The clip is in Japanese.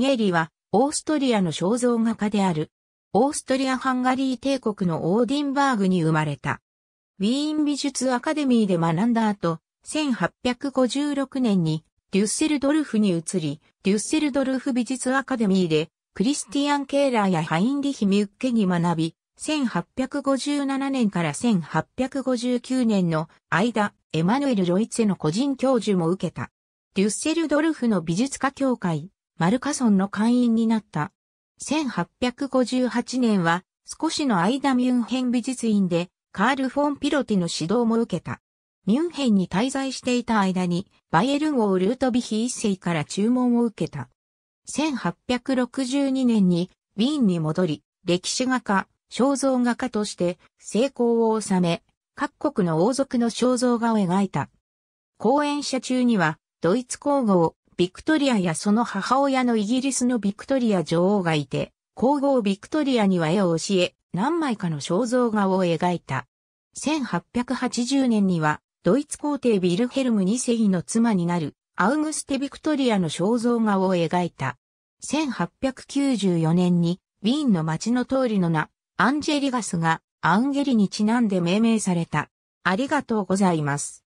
ゲエリは、オーストリアの肖像画家である。オーストリア・ハンガリー帝国のオーディンバーグに生まれた。ウィーン美術アカデミーで学んだ後、1856年にデュッセルドルフに移り、デュッセルドルフ美術アカデミーでクリスティアン・ケーラーやハインリヒ・ミュッケに学び、1857年から1859年の間、エマヌエル・ロイツェの個人教授も受けた。デュッセルドルフの美術家協会、マルカソンの会員になった。1858年は少しの間ミュンヘン美術院でカール・フォン・ピロティの指導も受けた。ミュンヘンに滞在していた間にバイエル号ルートビヒ一世から注文を受けた。1862年にウィーンに戻り、歴史画家、肖像画家として成功を収め、各国の王族の肖像画を描いた。講演者中には、ドイツ皇后、ビクトリアやその母親のイギリスのビクトリア女王がいて、皇后ビクトリアには絵を教え、何枚かの肖像画を描いた。1880年には、ドイツ皇帝ヴィルヘルム2世の妻になる、アウグステ・ビクトリアの肖像画を描いた。1894年に、ウィーンの町の通りの名、アンジェリガスが、アンゲリにちなんで命名された。ありがとうございます。